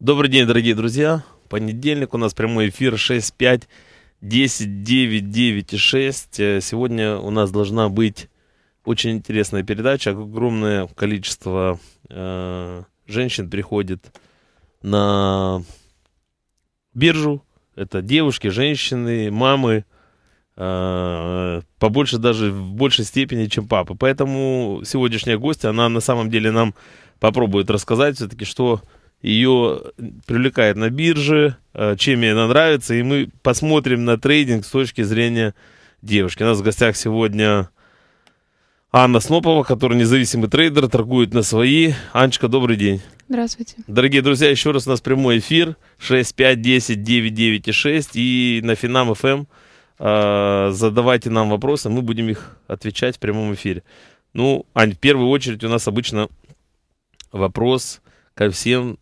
Добрый день, дорогие друзья. Понедельник у нас прямой эфир 6.5, 10, 9, 9 6. Сегодня у нас должна быть очень интересная передача. Огромное количество э, женщин приходит на биржу. Это девушки, женщины, мамы. Э, побольше даже, в большей степени, чем папы. Поэтому сегодняшняя гостья, она на самом деле нам попробует рассказать все-таки, что ее привлекает на бирже, э, чем ей она нравится, и мы посмотрим на трейдинг с точки зрения девушки. У нас в гостях сегодня Анна Снопова, которая независимый трейдер, торгует на свои. Анечка, добрый день. Здравствуйте. Дорогие друзья, еще раз у нас прямой эфир 6, 5, 10, 9, 9 и 6 и на Финам фм эм, э, задавайте нам вопросы, мы будем их отвечать в прямом эфире. Ну, Ань, в первую очередь у нас обычно вопрос ко всем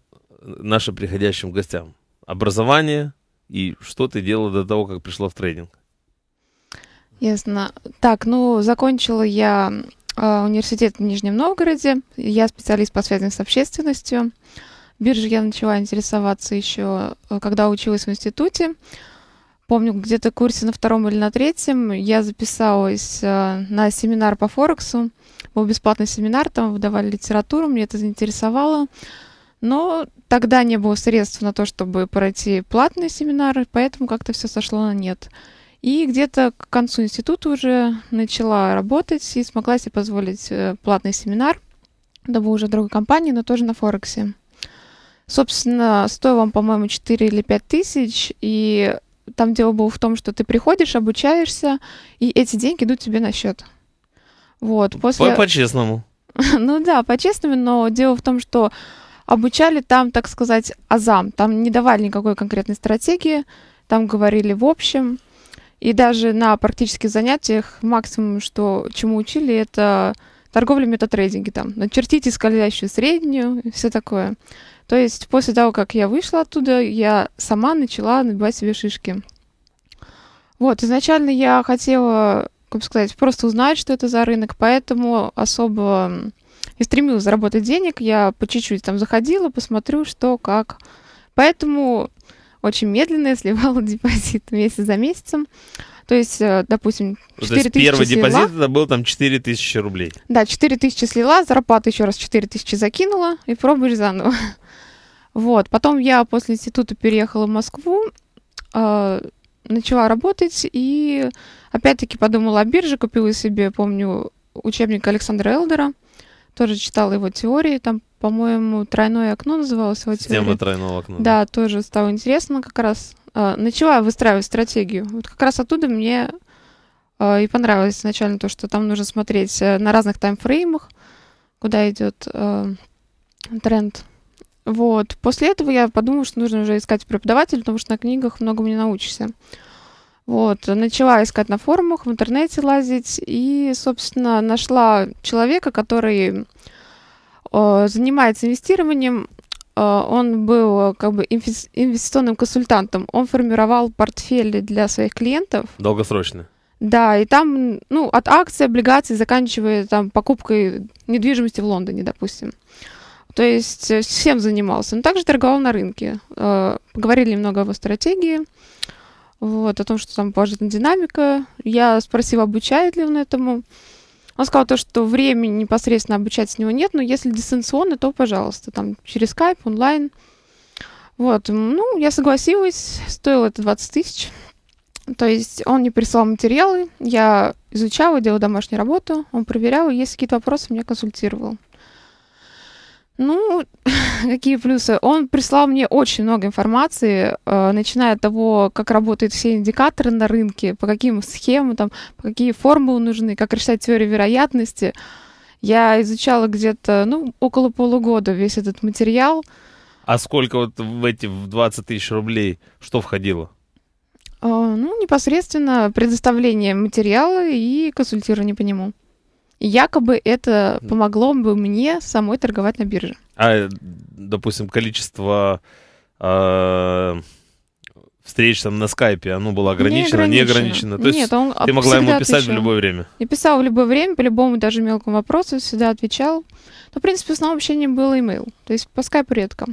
нашим приходящим гостям? Образование и что ты делала до того, как пришла в тренинг Ясно. Так, ну, закончила я э, университет в Нижнем Новгороде. Я специалист по связям с общественностью. биржу я начала интересоваться еще, а, когда училась в институте. Помню, где-то курсе на втором или на третьем я записалась а, на семинар по Форексу. Был бесплатный семинар, там выдавали литературу, мне это заинтересовало. Но тогда не было средств на то, чтобы пройти платные семинары, поэтому как-то все сошло на нет. И где-то к концу института уже начала работать и смогла себе позволить э, платный семинар. Это был уже другой компании, но тоже на Форексе. Собственно, стоил он, по-моему, 4 или 5 тысяч, и там дело было в том, что ты приходишь, обучаешься, и эти деньги идут тебе на счет. Вот, после... По-честному. ну да, по-честному, но дело в том, что Обучали там, так сказать, азам. Там не давали никакой конкретной стратегии, там говорили в общем. И даже на практических занятиях максимум, что, чему учили, это торговля метатрейдинге там. Начертите скользящую среднюю и все такое. То есть после того, как я вышла оттуда, я сама начала набивать себе шишки. Вот, изначально я хотела, как бы сказать, просто узнать, что это за рынок, поэтому особо и стремилась заработать денег, я по чуть-чуть там заходила, посмотрю, что, как. Поэтому очень медленно я сливала депозит месяц за месяцем. То есть, э, допустим, 4 ну, То есть первый слила. депозит это был там 4 тысячи рублей. Да, 4 тысячи слила, зарплату еще раз 4 тысячи закинула и пробуешь заново. Вот, потом я после института переехала в Москву, э, начала работать и опять-таки подумала о бирже, купила себе, помню, учебник Александра Элдера – тоже читала его теории, там, по-моему, «Тройное окно» называлось его теория. Тема «Тройного окна». Да, тоже стало интересно как раз. А, начала выстраивать стратегию. Вот как раз оттуда мне а, и понравилось изначально то, что там нужно смотреть э, на разных таймфреймах, куда идет э, тренд. Вот. После этого я подумала, что нужно уже искать преподавателя, потому что на книгах многому не научишься. Вот, начала искать на форумах, в интернете лазить, и, собственно, нашла человека, который э, занимается инвестированием. Э, он был как бы инвестиционным консультантом. Он формировал портфели для своих клиентов. Долгосрочно. Да, и там, ну, от акций, облигаций, заканчивая там покупкой недвижимости в Лондоне, допустим. То есть э, всем занимался. Но также торговал на рынке. Э, поговорили немного о его стратегии вот, о том, что там положительная динамика. Я спросила, обучает ли он этому. Он сказал то, что времени непосредственно обучать с него нет, но если дистанционно, то, пожалуйста, там через скайп, онлайн. Вот, ну, я согласилась, стоило это 20 тысяч. То есть он не присылал материалы, я изучала, делала домашнюю работу, он проверял, есть какие-то вопросы, меня консультировал. Ну, какие плюсы? Он прислал мне очень много информации, э, начиная от того, как работают все индикаторы на рынке, по каким схемам, там, по какие формулы нужны, как решать теорию вероятности. Я изучала где-то, ну, около полугода весь этот материал. А сколько вот в эти в 20 тысяч рублей что входило? Э, ну, непосредственно предоставление материала и консультирование по нему якобы это помогло бы мне самой торговать на бирже. А, допустим, количество э, встреч там на скайпе, оно было ограничено, не ограничено. Не ограничено. То Нет, есть ты могла ему писать отвечал. в любое время? Я писал в любое время, по любому даже мелкому вопросу, всегда отвечал. Но, в принципе, в основном общение было имейл, то есть по скайпу редко.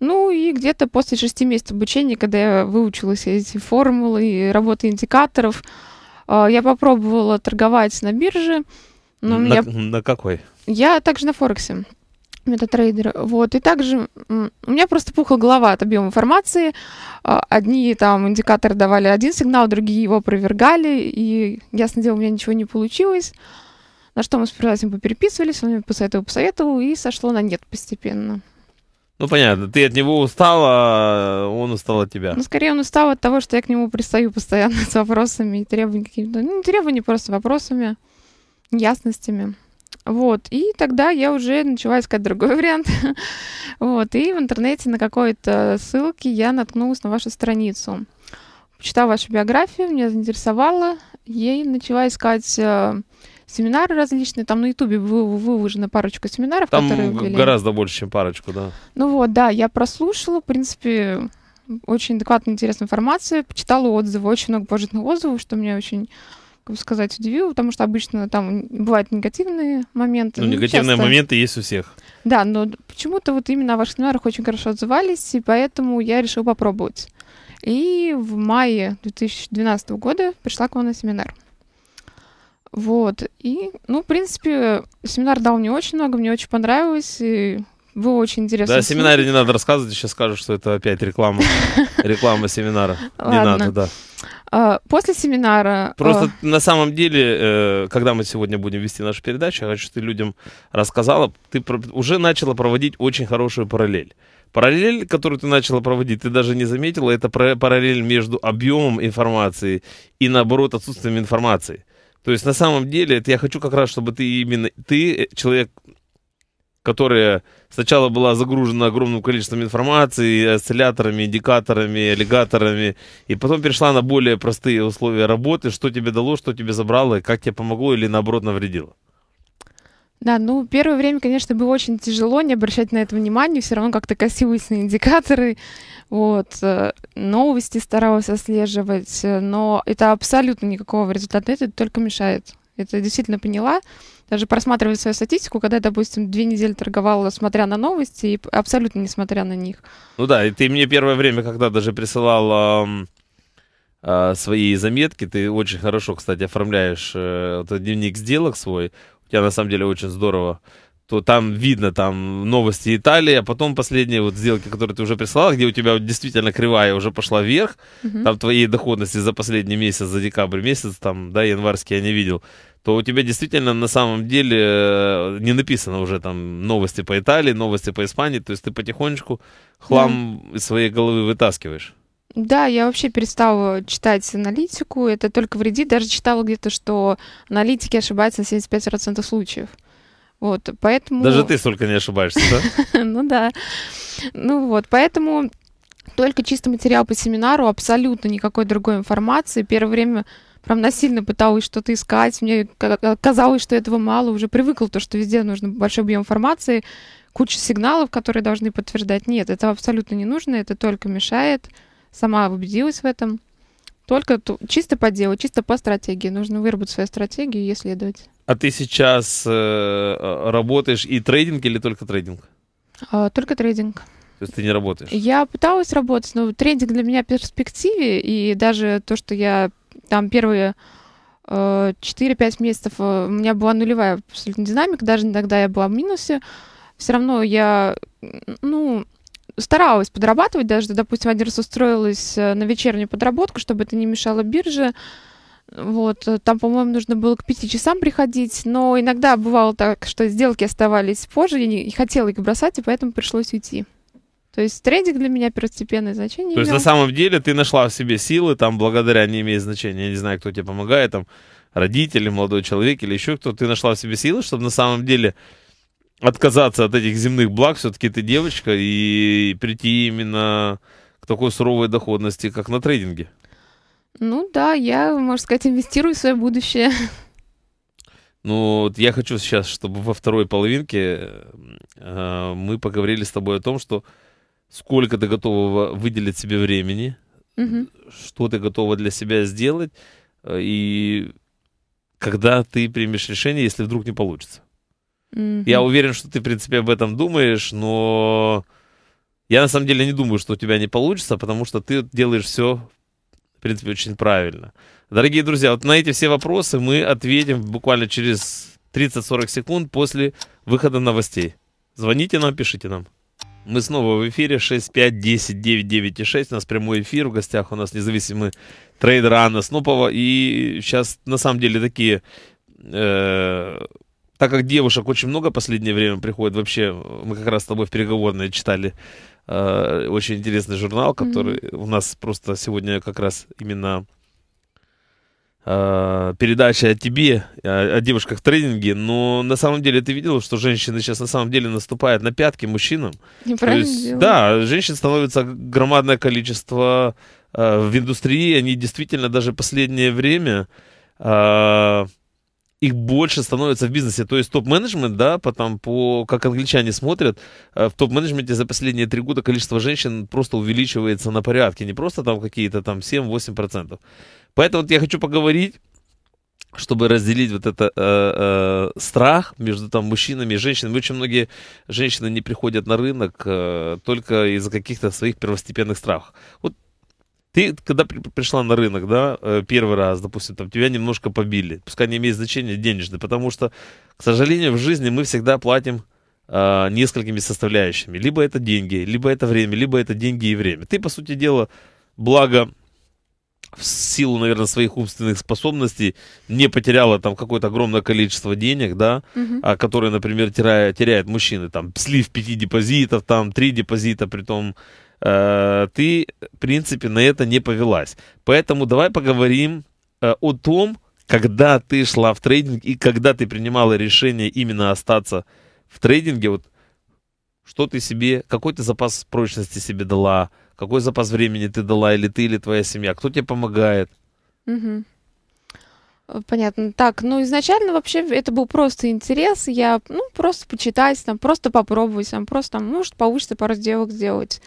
Ну и где-то после шести месяцев обучения, когда я выучилась эти формулы и работы индикаторов, а, я попробовала торговать на бирже. Но на, меня... на какой? Я также на Форексе метатрейдеры. Вот. И также у меня просто пухла голова от объема информации. А, одни там индикаторы давали один сигнал, другие его опровергали, и, ясно дело, у меня ничего не получилось. На что мы с приятелем попереписывались, он мне посоветовал, посоветовал, и сошло на нет постепенно. Ну, понятно, ты от него устала, он устал от тебя. Ну, скорее, он устал от того, что я к нему пристаю постоянно с вопросами и требованиями какими-то. Ну, требования просто вопросами, ясностями. Вот, и тогда я уже начала искать другой вариант. вот, и в интернете на какой-то ссылке я наткнулась на вашу страницу. Почитала вашу биографию, меня заинтересовало, ей начала искать э, семинары различные. Там на Ютубе выложена парочка семинаров, там которые были. гораздо больше, чем парочку, да. Ну вот, да, я прослушала, в принципе, очень адекватная, интересная информация, почитала отзывы, очень много положительных отзывов, что меня очень как сказать, удивило, потому что обычно там бывают негативные моменты. Ну, ну негативные часто. моменты есть у всех. Да, но почему-то вот именно о ваших семинарах очень хорошо отзывались, и поэтому я решила попробовать. И в мае 2012 года пришла к вам на семинар. Вот. И, ну, в принципе, семинар дал мне очень много, мне очень понравилось, и было очень интересно. Да, о семинаре не надо рассказывать, сейчас скажут, что это опять реклама. Реклама семинара. Не надо, да. А, после семинара... Просто а, на самом деле, э, когда мы сегодня будем вести нашу передачу, я хочу, чтобы ты людям рассказала, ты уже начала проводить очень хорошую параллель. Параллель, которую ты начала проводить, ты даже не заметила, это параллель между объемом информации и, наоборот, отсутствием информации. То есть на самом деле это я хочу как раз, чтобы ты именно, ты э, человек, которая сначала была загружена огромным количеством информации, э, осцилляторами, индикаторами, аллигаторами, и потом перешла на более простые условия работы, что тебе дало, что тебе забрало, как тебе помогло или наоборот навредило. Да, ну первое время, конечно, было очень тяжело не обращать на это внимание, все равно как-то косились на индикаторы, вот, э, новости старалась отслеживать, э, но это абсолютно никакого результата, это только мешает. Это действительно поняла, даже просматривая свою статистику, когда я, допустим, две недели торговала, смотря на новости, и абсолютно не смотря на них. Ну да, и ты мне первое время, когда даже присылал эм, э, а, свои заметки, ты очень хорошо, кстати, оформляешь э, вот, дневник сделок свой, я на самом деле очень здорово то там видно, там новости Италии, а потом последние вот сделки, которые ты уже прислала, где у тебя действительно кривая уже пошла вверх, угу. там твои доходности за последний месяц, за декабрь месяц, там, да, январский я не видел, то у тебя действительно на самом деле э, не написано уже там новости по Италии, новости по Испании, то есть ты потихонечку хлам угу. из своей головы вытаскиваешь. Да, я вообще перестала читать аналитику. Это только вредит. Даже читала где-то, что аналитики ошибаются на 75% случаев. Вот, поэтому... Даже ты столько не ошибаешься, да? Ну да. Ну вот, поэтому только чисто материал по семинару, абсолютно никакой другой информации. Первое время прям насильно пыталась что-то искать. Мне казалось, что этого мало. Уже привыкла то, что везде нужно большой объем информации, куча сигналов, которые должны подтверждать. Нет, это абсолютно не нужно, это только мешает сама убедилась в этом. Только чисто по делу, чисто по стратегии. Нужно выработать свою стратегию и следовать А ты сейчас э, э, работаешь и трейдинг или только трейдинг? А, только трейдинг. То есть ты не работаешь? Я пыталась работать, но трейдинг для меня в перспективе, и даже то, что я там первые 4-5 э, месяцев э, у меня была нулевая абсолютно динамика, даже иногда я была в минусе. Все равно я, ну, старалась подрабатывать, даже, допустим, один раз устроилась э, на вечернюю подработку, чтобы это не мешало бирже. Вот, э, там, по-моему, нужно было к пяти часам приходить, но иногда бывало так, что сделки оставались позже, я не хотела их бросать, и поэтому пришлось уйти. То есть трейдинг для меня первостепенное значение. То есть имел. на самом деле ты нашла в себе силы, там, благодаря не имеет значения, я не знаю, кто тебе помогает, там, родители, молодой человек или еще кто, ты нашла в себе силы, чтобы на самом деле отказаться от этих земных благ, все-таки ты девочка, и прийти именно к такой суровой доходности, как на трейдинге? Ну да, я, можно сказать, инвестирую в свое будущее. Ну, вот я хочу сейчас, чтобы во второй половинке э, мы поговорили с тобой о том, что сколько ты готова выделить себе времени, угу. что ты готова для себя сделать, э, и когда ты примешь решение, если вдруг не получится. Я уверен, что ты, в принципе, об этом думаешь, но я на самом деле не думаю, что у тебя не получится, потому что ты делаешь все, в принципе, очень правильно. Дорогие друзья, вот на эти все вопросы мы ответим буквально через 30-40 секунд после выхода новостей. Звоните нам, пишите нам. Мы снова в эфире 6510996. У нас прямой эфир. В гостях у нас независимый трейдер Анна Снопова. И сейчас на самом деле такие э, так как девушек очень много в последнее время приходит, вообще э, мы как раз с тобой в переговорной читали э, очень интересный журнал, который mm-hmm. у нас просто сегодня как раз именно э, передача о тебе, о, о девушках в тренинге, но на самом деле ты видел, что женщины сейчас на самом деле наступают на пятки мужчинам. Неправильно То есть, Да, женщин становится громадное количество э, в индустрии, они действительно даже последнее время... Э, их больше становится в бизнесе. То есть топ-менеджмент, да, потом по, как англичане смотрят, э, в топ-менеджменте за последние три года количество женщин просто увеличивается на порядке, не просто там какие-то там 7-8%. Поэтому вот я хочу поговорить чтобы разделить вот этот э, э, страх между там мужчинами и женщинами. Очень многие женщины не приходят на рынок э, только из-за каких-то своих первостепенных страхов. Вот ты, когда при, пришла на рынок, да, э, первый раз, допустим, там тебя немножко побили, пускай не имеет значения денежный, потому что, к сожалению, в жизни мы всегда платим э, несколькими составляющими. Либо это деньги, либо это время, либо это деньги и время. Ты, по сути дела, благо в силу, наверное, своих умственных способностей не потеряла там какое-то огромное количество денег, да, угу. а, которые, например, теряют, теряют мужчины, там, слив пяти депозитов, там, три депозита, при том э, ты, в принципе, на это не повелась. Поэтому давай поговорим э, о том, когда ты шла в трейдинг и когда ты принимала решение именно остаться в трейдинге, вот что ты себе, какой ты запас прочности себе дала, какой запас времени ты дала, или ты, или твоя семья, кто тебе помогает? Угу. Понятно. Так, ну изначально вообще это был просто интерес. Я, ну, просто почитать, там, просто попробовать, там, просто, там, может, получится пару сделок сделать.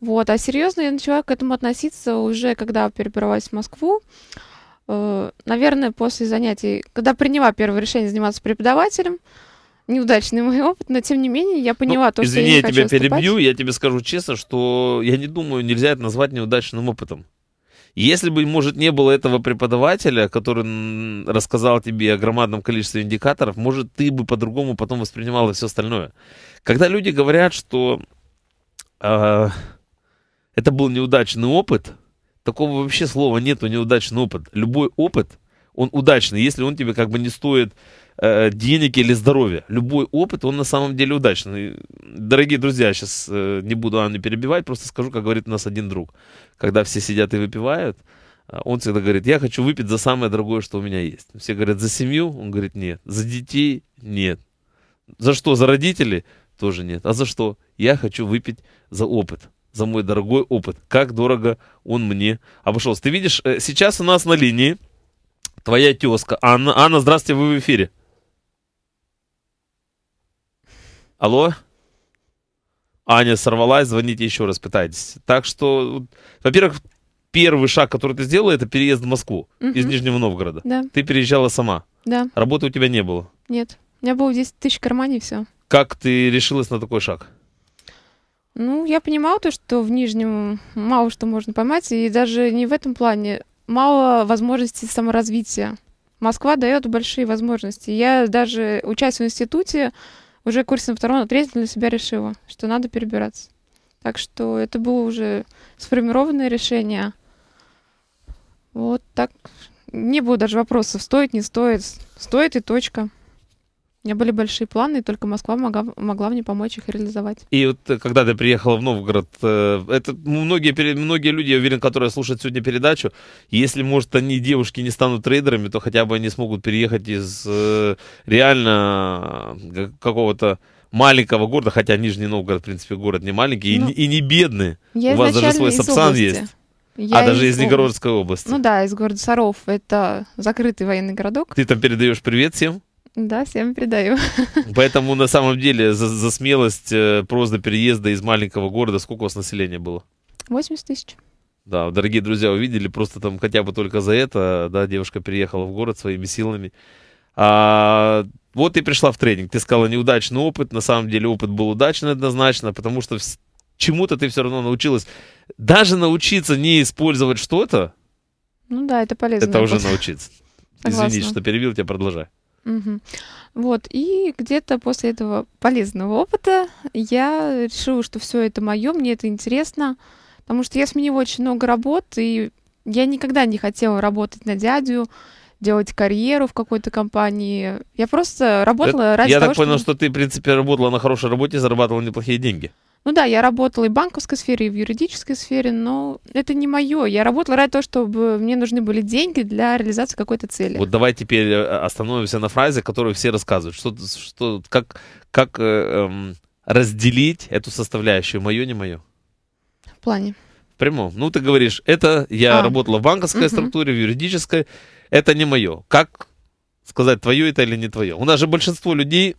Вот. А серьезно я начала к этому относиться уже, когда перебралась в Москву. Э, наверное, после занятий, когда приняла первое решение заниматься преподавателем, неудачный мой опыт, но тем не менее я ну, поняла ну, то, извини, что я, я тебя перебью, я тебе скажу честно, что я не думаю, нельзя это назвать неудачным опытом. Если бы, может, не было этого преподавателя, который рассказал тебе о громадном количестве индикаторов, может, ты бы по-другому потом воспринимала все остальное. Когда люди говорят, что э, это был неудачный опыт. Такого вообще слова нету, неудачный опыт. Любой опыт, он удачный, если он тебе как бы не стоит э, денег или здоровья. Любой опыт, он на самом деле удачный. Дорогие друзья, сейчас э, не буду Анну перебивать, просто скажу, как говорит у нас один друг. Когда все сидят и выпивают, э, он всегда говорит, я хочу выпить за самое дорогое, что у меня есть. Все говорят, за семью? Он говорит, нет. За детей? Нет. За что? За родителей? Тоже нет. А за что? Я хочу выпить за опыт за мой дорогой опыт. Как дорого он мне обошелся. Ты видишь, э, сейчас у нас на линии твоя тезка. Анна, Анна здравствуйте, вы в эфире. Алло? Аня сорвалась, звоните еще раз, пытайтесь. Так что, во-первых, первый шаг, который ты сделала, это переезд в Москву угу. из Нижнего Новгорода. Да. Ты переезжала сама. Да. Работы у тебя не было. Нет. У меня было 10 тысяч в кармане и все. Как ты решилась на такой шаг? Ну, я понимала то, что в Нижнем мало что можно поймать, и даже не в этом плане. Мало возможностей саморазвития. Москва дает большие возможности. Я даже, учась в институте, уже в курсе на втором, на третьем для себя решила, что надо перебираться. Так что это было уже сформированное решение. Вот так. Не было даже вопросов, стоит, не стоит. Стоит и точка. У меня были большие планы, и только Москва могла, могла мне помочь их реализовать. И вот э, когда ты приехала в Новгород, э, это многие, многие люди, я уверен, которые слушают сегодня передачу, если, может, они, девушки, не станут трейдерами, то хотя бы они смогут переехать из э, реально какого-то маленького города, хотя Нижний Новгород, в принципе, город не маленький ну, и, и не бедный. У вас даже свой Сапсан есть. Я а, даже из, из Нижегородской области. Ну да, из города Саров. Это закрытый военный городок. Ты там передаешь привет всем? Да, всем передаю. Поэтому на самом деле за, за смелость э, просто переезда из маленького города, сколько у вас населения было? 80 тысяч. Да, дорогие друзья, увидели, просто там хотя бы только за это, да, девушка переехала в город своими силами. А, вот и пришла в тренинг, ты сказала неудачный опыт, на самом деле опыт был удачный однозначно, потому что чему-то ты все равно научилась. Даже научиться не использовать что-то, ну да, это полезно. Это уже научиться. Извини, что перебил тебя, продолжай. Угу. Вот, и где-то после этого полезного опыта я решила, что все это мое, мне это интересно, потому что я сменила очень много работ, и я никогда не хотела работать на дядю, делать карьеру в какой-то компании. Я просто работала я, ради я того, Я так понял, что... что ты, в принципе, работала на хорошей работе и зарабатывала неплохие деньги. Ну да, я работала и в банковской сфере, и в юридической сфере, но это не мое. Я работала ради того, чтобы мне нужны были деньги для реализации какой-то цели. Вот давай теперь э, остановимся на фразе, которую все рассказывают. Что, что, как как э, эм, разделить эту составляющую, мое, не мое? В плане? В прямом. Ну, ты говоришь, это я а. работала в банковской угу. структуре, в юридической, это не мое. Как сказать, твое это или не твое? У нас же большинство людей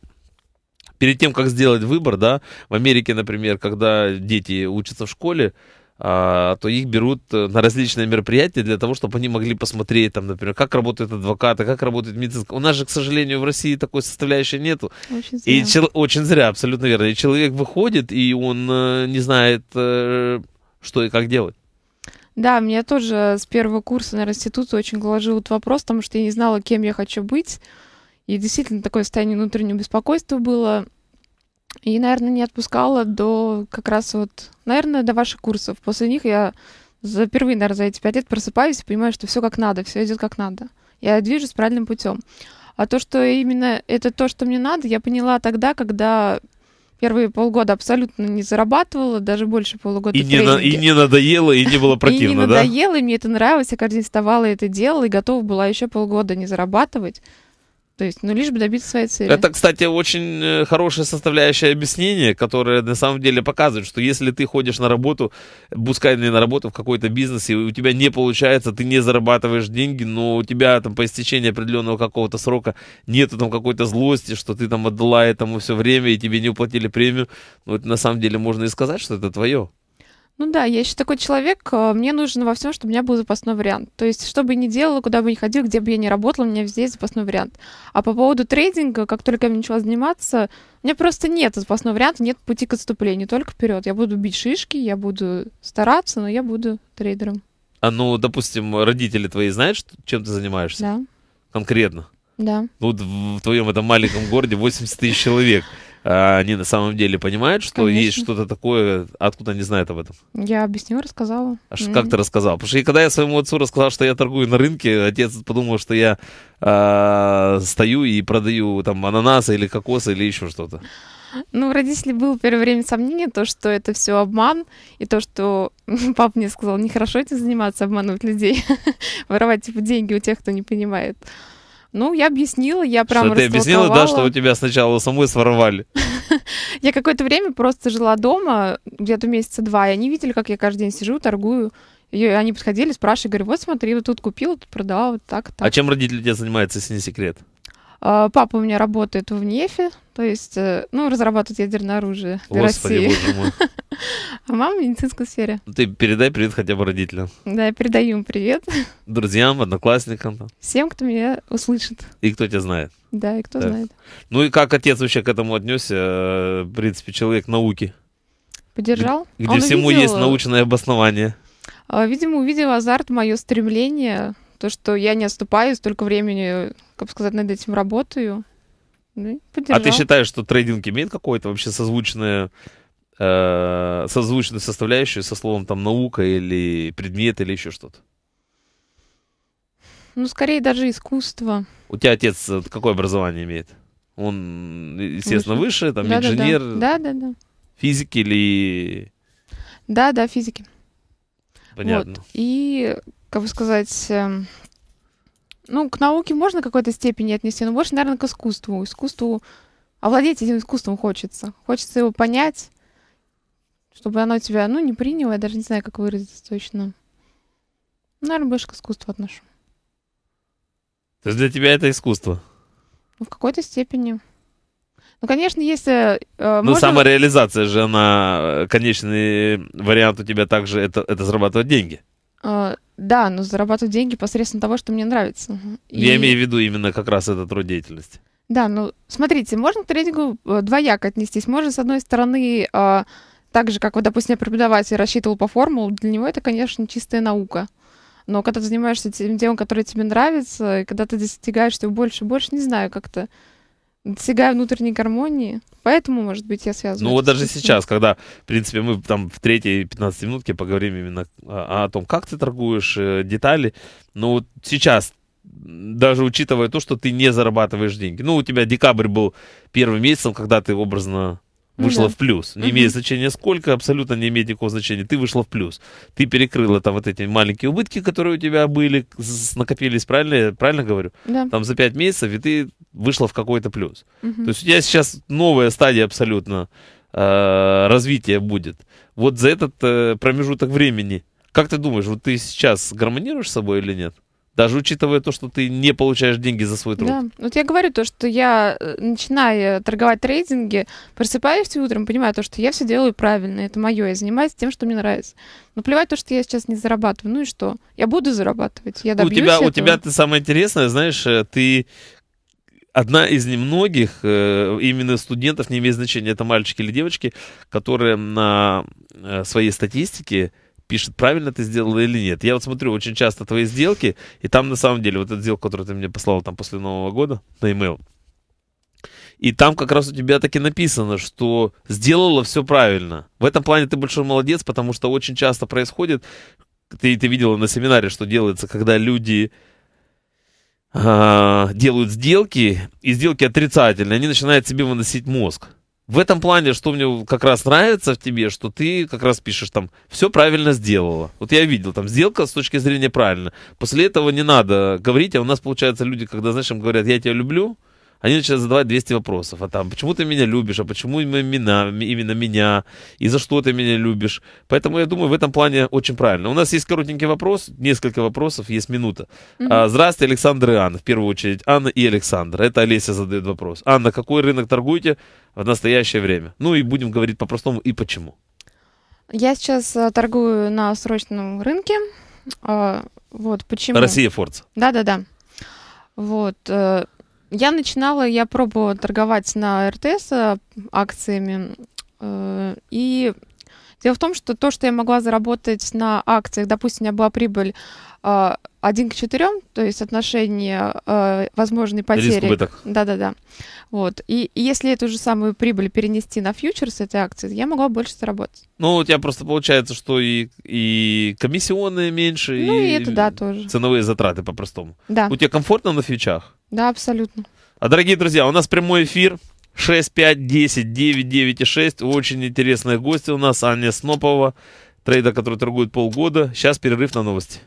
перед тем, как сделать выбор, да, в Америке, например, когда дети учатся в школе, а, то их берут э, на различные мероприятия для того, чтобы они могли посмотреть, там, например, как работают адвокаты, как работает медицинская. У нас же, к сожалению, в России такой составляющей нету. Очень зря. И чел... Очень зря, абсолютно верно. И человек выходит, и он э, не знает, э, что и как делать. Да, меня тоже с первого курса, на института очень гложил этот вопрос, потому что я не знала, кем я хочу быть. И действительно такое состояние внутреннего беспокойства было. И, наверное, не отпускала до как раз вот, наверное, до ваших курсов. После них я за впервые, наверное, за эти пять лет просыпаюсь и понимаю, что все как надо, все идет как надо. Я движусь правильным путем. А то, что именно это то, что мне надо, я поняла тогда, когда первые полгода абсолютно не зарабатывала, даже больше полугода и не, на, и не надоело, и не было противно, да? И не надоело, и мне это нравилось, я каждый день вставала и это делала, и готова была еще полгода не зарабатывать. То есть, ну, лишь бы добиться своей цели. Это, кстати, очень э, хорошая составляющая объяснения, которая на самом деле показывает, что если ты ходишь на работу, пускай на работу, в какой-то бизнес, и у тебя не получается, ты не зарабатываешь деньги, но у тебя там по истечении определенного какого-то срока нету там какой-то злости, что ты там отдала этому все время, и тебе не уплатили премию. Ну, это на самом деле можно и сказать, что это твое. Ну да, я еще такой человек, э, мне нужно во всем, чтобы у меня был запасной вариант. То есть, что бы я ни делала, куда бы ни ходила, где бы я ни работала, у меня везде есть запасной вариант. А по поводу трейдинга, как только я начала заниматься, у меня просто нет запасного варианта, нет пути к отступлению, только вперед. Я буду бить шишки, я буду стараться, но я буду трейдером. А ну, допустим, родители твои знают, чем ты занимаешься? Да. Конкретно? Да. Ну, вот в твоем этом маленьком городе 80 тысяч человек. А, они на самом деле понимают, что Конечно. есть что-то такое, откуда они знают об этом? Я объяснила, рассказала. А mm как ты рассказал? Потому что и когда я своему отцу рассказал, что я торгую на рынке, отец подумал, что я э, стою и продаю там ананасы или кокосы или еще что-то. Ну, у родителей было первое время сомнение, то, что это все обман, и то, что папа мне сказал, нехорошо этим заниматься, обманывать людей, воровать типа деньги у тех, кто не понимает. Ну, я объяснила, я прям Что ты объяснила, да, что у тебя сначала самой своровали? Я какое-то время просто жила дома, где-то месяца два, и они видели, как я каждый день сижу, торгую. И они подходили, спрашивали, говорю, вот смотри, вот тут купил, тут продал, вот так, а так. А чем родители тебя занимаются, если не секрет? А, папа у меня работает в НЕФе, то есть, э, ну, разрабатывает ядерное оружие для Господи, России. Боже мой. А мама в медицинской сфере. Ну, ты передай привет хотя бы родителям. Да, я передаю им привет. Друзьям, одноклассникам. Всем, кто меня услышит. И кто тебя знает. Да, и кто так. знает. Ну и как отец вообще к этому отнесся? Э, в принципе, человек науки. Поддержал. Где, где а всему увидел... есть научное обоснование. А, видимо, увидел азарт, мое стремление, то, что я не отступаю, столько времени, как сказать, над этим работаю. Ну, а ты считаешь, что трейдинг имеет какое-то вообще созвучное э, созвучную составляющую со словом там наука или предмет или еще что-то? Ну, скорее даже искусство. У тебя отец э, какое образование имеет? Он, естественно, выше, выше там да, инженер. Да, да, да. Физики или... Да, да, физики. Понятно. Вот. И, как бы сказать, э, ну, к науке можно какой-то степени отнести, но больше, наверное, к искусству. Искусству овладеть этим искусством хочется. Хочется его понять, чтобы оно тебя, ну, не приняло, я даже не знаю, как выразиться точно. Ну, Наверное, больше к искусству отношу. То есть для тебя это искусство? Ну, в какой-то степени. Ну, конечно, если... Э, э, ну, можно... самореализация же, она... Э, конечный вариант у тебя также это, это зарабатывать деньги. Э, да, но зарабатывать деньги посредством того, что мне нравится. И... Я имею в виду именно как раз этот труд деятельности. Да, ну, смотрите, можно к тренингу э, двояко отнестись. Можно, с одной стороны... Э, так же, как, вот, допустим, я преподаватель рассчитывал по формулу, для него это, конечно, чистая наука. Но когда ты занимаешься тем делом, которое тебе нравится, и когда ты достигаешь всего больше и больше, не знаю, как-то достигаю внутренней гармонии. Поэтому, может быть, я связываю. Ну вот даже сейчас, когда, в принципе, мы там в третьей 15 минутке поговорим именно о, о том, как ты торгуешь, э, детали. Ну вот сейчас даже учитывая то, что ты не зарабатываешь деньги. Ну, у тебя декабрь был первым месяцем, когда ты образно ну вышла да. в плюс. Не угу. имеет значения сколько, абсолютно не имеет никакого значения. Ты вышла в плюс. Ты перекрыла там вот эти маленькие убытки, которые у тебя были, накопились, правильно, я правильно говорю? Да. Там за 5 месяцев, и ты вышла в какой-то плюс. Угу. То есть у тебя сейчас новая стадия абсолютно э, развития будет. Вот за этот э, промежуток времени, как ты думаешь, вот ты сейчас гармонируешь с собой или нет? Даже учитывая то, что ты не получаешь деньги за свой труд. Да. Вот я говорю то, что я, э, начиная торговать трейдинги, просыпаюсь утром, понимаю то, что я все делаю правильно, это мое, я занимаюсь тем, что мне нравится. Но плевать то, что я сейчас не зарабатываю. Ну и что? Я буду зарабатывать, я добьюсь у тебя, этого. У тебя ты самое интересное, знаешь, э, ты одна из немногих э, именно студентов, не имеет значения, это мальчики или девочки, которые на своей статистике пишет, правильно ты сделал или нет. Я вот смотрю очень часто твои сделки, и там на самом деле вот эта сделка, которую ты мне послал там после Нового года на e-mail, и там как раз у тебя таки написано, что сделала все правильно. В этом плане ты большой молодец, потому что очень часто происходит, ты, ты видела на семинаре, что делается, когда люди э, делают сделки, и сделки отрицательные, они начинают себе выносить мозг в этом плане, что мне как раз нравится в тебе, что ты как раз пишешь там, все правильно сделала. Вот я видел, там сделка с точки зрения правильно. После этого не надо говорить, а у нас получается люди, когда, знаешь, им говорят, я тебя люблю, они начинают задавать 200 вопросов. А там, почему ты меня любишь? А почему именно, именно меня? И за что ты меня любишь? Поэтому я думаю, в этом плане очень правильно. У нас есть коротенький вопрос, несколько вопросов, есть минута. Угу. А, здравствуйте, Александр и Анна. В первую очередь, Анна и Александр. Это Олеся задает вопрос. Анна, какой рынок торгуете в настоящее время? Ну и будем говорить по-простому и почему. Я сейчас э, торгую на срочном рынке. А, вот почему. Россия Фордс. Да, да, да. Вот. Э, я начинала, я пробовала торговать на РТС э, акциями. Э, и дело в том, что то, что я могла заработать на акциях, допустим, у меня была прибыль э, один к четырем, то есть отношение э, возможной потери. Да-да-да. Вот. И, и если эту же самую прибыль перенести на фьючерс этой акции, я могла больше заработать. Ну, у тебя просто получается, что и, и комиссионные меньше, ну, и, и это, да, тоже. ценовые затраты по-простому. Да. У тебя комфортно на фьючах? Да, абсолютно. А, дорогие друзья, у нас прямой эфир. 6, 5, 10, 9, 9 и 6. Очень интересные гости у нас. Аня Снопова, трейдер, который торгует полгода. Сейчас перерыв на новости.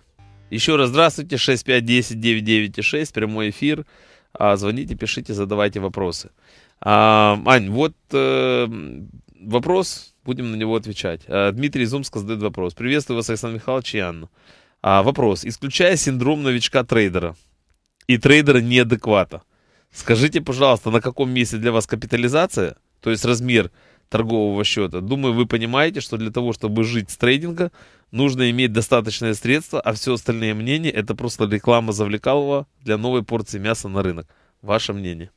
Еще раз здравствуйте, 6510-996, прямой эфир. А, звоните, пишите, задавайте вопросы. А, Ань, вот э, вопрос, будем на него отвечать. А, Дмитрий из Омска задает вопрос. Приветствую вас, Александр Михайлович и Анна. А, вопрос. Исключая синдром новичка-трейдера и трейдера неадеквата, скажите, пожалуйста, на каком месте для вас капитализация, то есть размер торгового счета. Думаю, вы понимаете, что для того, чтобы жить с трейдинга, нужно иметь достаточное средство, а все остальное мнение – это просто реклама завлекалого для новой порции мяса на рынок. Ваше мнение?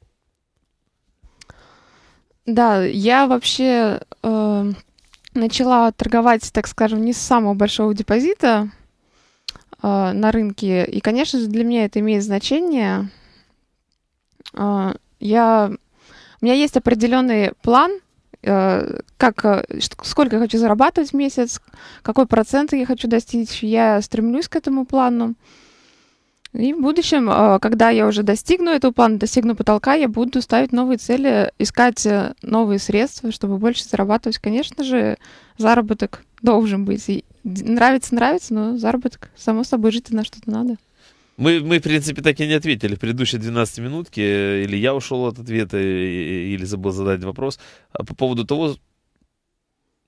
Да, я вообще э, начала торговать, так скажем, не с самого большого депозита э, на рынке. И, конечно же, для меня это имеет значение. Э, я... У меня есть определенный план – Э, как, э, сколько я хочу зарабатывать в месяц, какой процент я хочу достичь. Я стремлюсь к этому плану. И в будущем, э, когда я уже достигну этого плана, достигну потолка, я буду ставить новые цели, искать новые средства, чтобы больше зарабатывать. Конечно же, заработок должен быть. нравится, нравится, но заработок, само собой, жить на что-то надо. Мы, мы, в принципе, так и не ответили в предыдущей 12 минутке. Э, или я ушел от ответа, или забыл задать вопрос. А по поводу того,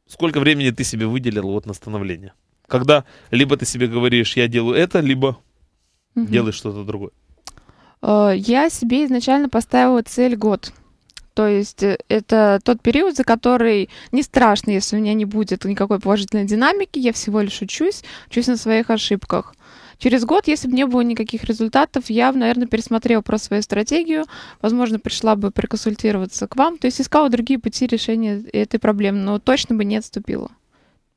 сколько времени ты себе выделил вот на становление. Когда либо ты себе говоришь, я делаю это, либо угу. делаешь что-то другое. Э, я себе изначально поставила цель год. То есть э, это тот период, за который не страшно, если у меня не будет никакой положительной динамики, я всего лишь учусь, учусь на своих ошибках. Через год, если бы не было никаких результатов, я бы, наверное, пересмотрела просто свою стратегию, возможно, пришла бы проконсультироваться к вам, то есть искала другие пути решения этой проблемы, но точно бы не отступила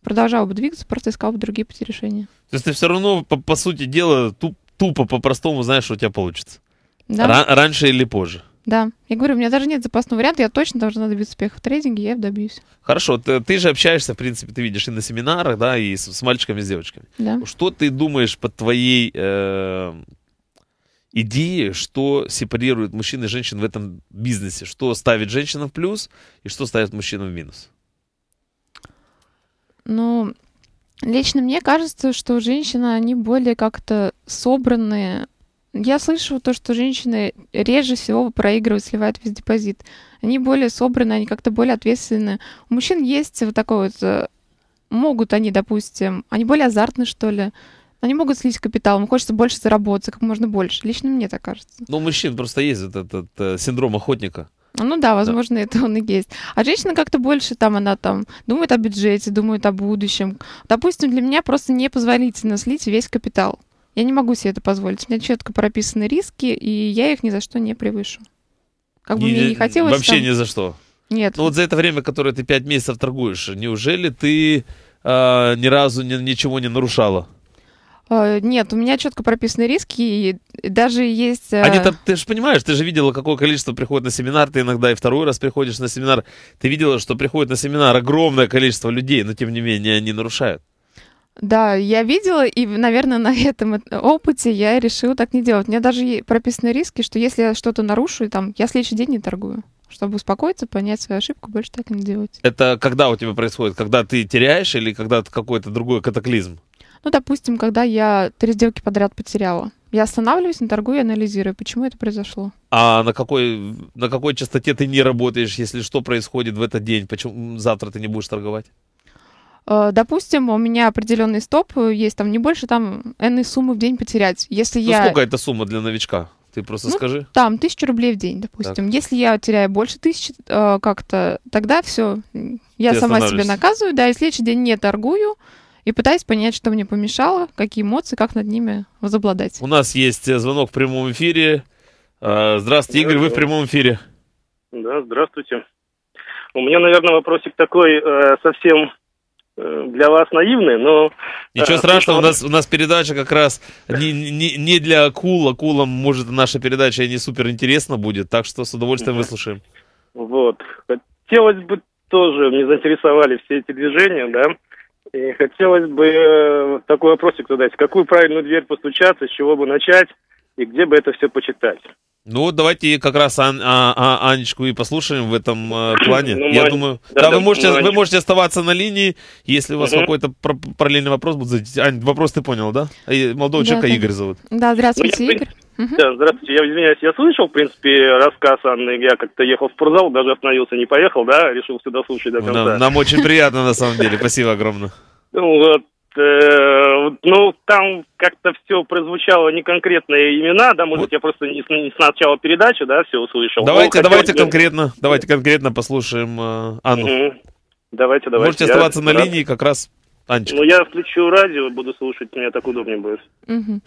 продолжала бы двигаться, просто искала бы другие пути решения. То есть ты все равно, по, по сути дела, туп, тупо, по-простому знаешь, что у тебя получится. Да. Ран, раньше или позже. Да. Я говорю, у меня даже нет запасного варианта, я точно должна добиться успеха в трейдинге, я его добьюсь. Хорошо, ты, ты же общаешься, в принципе, ты видишь и на семинарах, да, и с, с мальчиками, и с девочками. Да. Что ты думаешь под твоей э, идеей, что сепарирует мужчин и женщин в этом бизнесе? Что ставит женщинам в плюс и что ставит мужчинам в минус? Ну, лично мне кажется, что женщины, они более как-то собранные, я слышу то, что женщины реже всего проигрывают, сливают весь депозит. Они более собраны, они как-то более ответственны. У мужчин есть вот такой вот... Э, могут они, допустим, они более азартны, что ли, они могут слить капитал, им хочется больше заработать, как можно больше. Лично мне так кажется. Ну, у мужчин просто есть этот, этот, этот синдром охотника. Ну да, возможно, да. это он и есть. А женщина как-то больше там, она там думает о бюджете, думает о будущем. Допустим, для меня просто непозволительно слить весь капитал. Я не могу себе это позволить. У меня четко прописаны риски, и я их ни за что не превышу. Как бы не, мне не хотелось... Вообще там... ни за что. Нет. Ну вот за это время, которое ты пять месяцев торгуешь, неужели ты э, ни разу ни, ничего не нарушала? Э, нет, у меня четко прописаны риски, и даже есть... Э, они там, ты же понимаешь, ты же видела, какое количество приходит на семинар, ты иногда и второй раз приходишь на семинар, ты видела, что приходит на семинар огромное количество людей, но тем не менее они нарушают. Да, я видела, и, наверное, на этом опыте я решила так не делать. У меня даже прописаны риски, что если я что-то нарушу, там, я следующий день не торгую чтобы успокоиться, понять свою ошибку, больше так не делать. Это когда у тебя происходит? Когда ты теряешь или когда какой-то другой катаклизм? Ну, допустим, когда я три сделки подряд потеряла. Я останавливаюсь, не торгую и анализирую, почему это произошло. А на какой, на какой частоте ты не работаешь, если что происходит в этот день? Почему завтра ты не будешь торговать? Э, допустим, у меня определенный стоп, есть там не больше там n суммы в день потерять. Если ну, я... сколько это сумма для новичка? Ты просто ну, скажи. Там тысячу рублей в день, допустим. Так. Если я теряю больше тысячи э, как-то, тогда все. Я Ты сама себе наказываю, да, и следующий день не торгую и пытаюсь понять, что мне помешало, какие эмоции, как над ними возобладать. У нас есть э, звонок в прямом эфире. Э, здравствуйте, Игорь, вы в прямом эфире. Да, здравствуйте. У меня, наверное, вопросик такой э, совсем Э, для вас наивные, но... Э, Ничего страшного, у нас, у нас передача как раз не, не, не для акул. Акулам, может, наша передача не супер интересна будет, так что с удовольствием выслушаем. Вот. Хотелось бы тоже, мне заинтересовали все эти движения, да, и хотелось бы э, такой вопросик задать. какую правильную дверь постучаться, с чего бы начать и где бы это все почитать? Ну вот давайте как раз Ан, а, а, Анечку и послушаем в этом э, ну, плане. Ну, Я Ань... думаю, да, да, да вы ну, можете ну, вы можете оставаться на линии, если у вас угу. какой-то параллельный вопрос будет задать. Ань, вопрос ты понял, да? Э, молодого да, человека да. Игорь зовут. Да, здравствуйте, ну, Игорь. Угу. Да, здравствуйте, я извиняюсь, я слышал, в принципе, рассказ Анны, я как-то ехал в спортзал, даже остановился, не поехал, да, решил сюда слушать до конца. Нам, нам очень приятно, на самом деле, спасибо огромное. Ну, вот, Э, ну, там как-то все прозвучало не конкретные имена, да, может, вот. я просто не с, не с передачи, да, все услышал. Давайте, Но ну, давайте хотел... конкретно, давайте конкретно послушаем э, Анну. Угу. Давайте, давайте. Можете я оставаться я... на линии, как раз Анечка. Ну, я включу радио, буду слушать, мне так удобнее будет. Угу.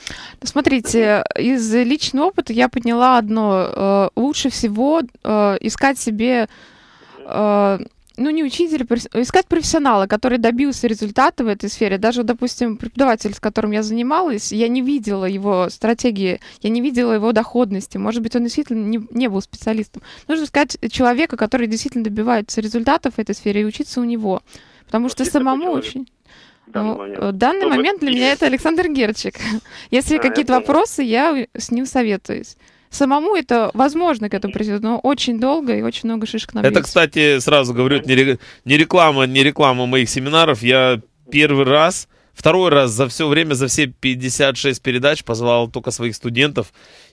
Смотрите, из личного опыта я поняла одно. Э, лучше всего э, искать себе ну, не учитель, а искать профессионала, который добился результата в этой сфере. Даже, допустим, преподаватель, с которым я занималась, я не видела его стратегии, я не видела его доходности. Может быть, он действительно не, не был специалистом. Нужно искать человека, который действительно добивается результатов в этой сфере и учиться у него. Потому что самому очень... Данный ну, момент. данный момент для меня это Александр Герчик. Если а, какие-то вопросы, я с ним советуюсь самому это возможно к этому прийти, но очень долго и очень много шишек на Это, кстати, сразу говорю, не реклама, не реклама моих семинаров. Я первый раз, второй раз за все время, за все 56 передач позвал только своих студентов.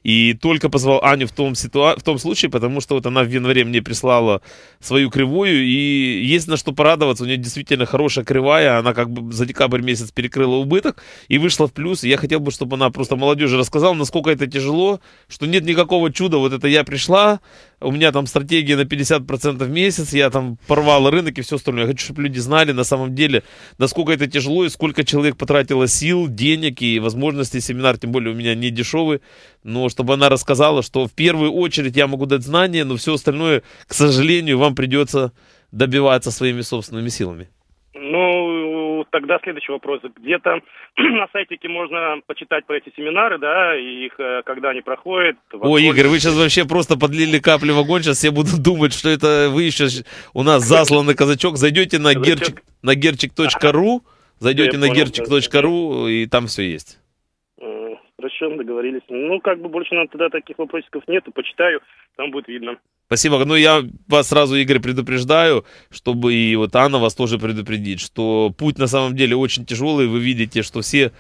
И только позвал Аню в том, ситуа... в том случае, потому что вот она в январе мне прислала свою кривую, и есть на что порадоваться, у нее действительно хорошая кривая, она как бы за декабрь месяц перекрыла убыток и вышла в плюс. И я хотел бы, чтобы она просто молодежи рассказала, насколько это тяжело, что нет никакого чуда, вот это я пришла, у меня там стратегия на 50% в месяц, я там порвал рынок и все остальное. Я хочу, чтобы люди знали на самом деле, насколько это тяжело и сколько человек потратило сил, денег и возможностей. Семинар, тем более, у меня не дешевый, но чтобы она рассказала, что в первую очередь я могу дать знания, но все остальное, к сожалению, вам придется добиваться своими собственными силами. Ну, тогда следующий вопрос. Где-то на сайте можно почитать про эти семинары, да, и их, э, когда они проходят. Огонь... Ой, Игорь, вы сейчас вообще просто подлили капли в огонь, сейчас я буду думать, что это вы еще у нас засланный казачок. Зайдете на герчик, на герчик.ру, зайдете я на герчик.ру, и там все есть. Хорошо, договорились. Ну, как бы больше нам тогда таких вопросиков нету, почитаю, там будет видно. Спасибо. Ну, я вас сразу, Игорь, предупреждаю, чтобы и вот Анна вас тоже предупредить, что путь на самом деле очень тяжелый. Вы видите, что все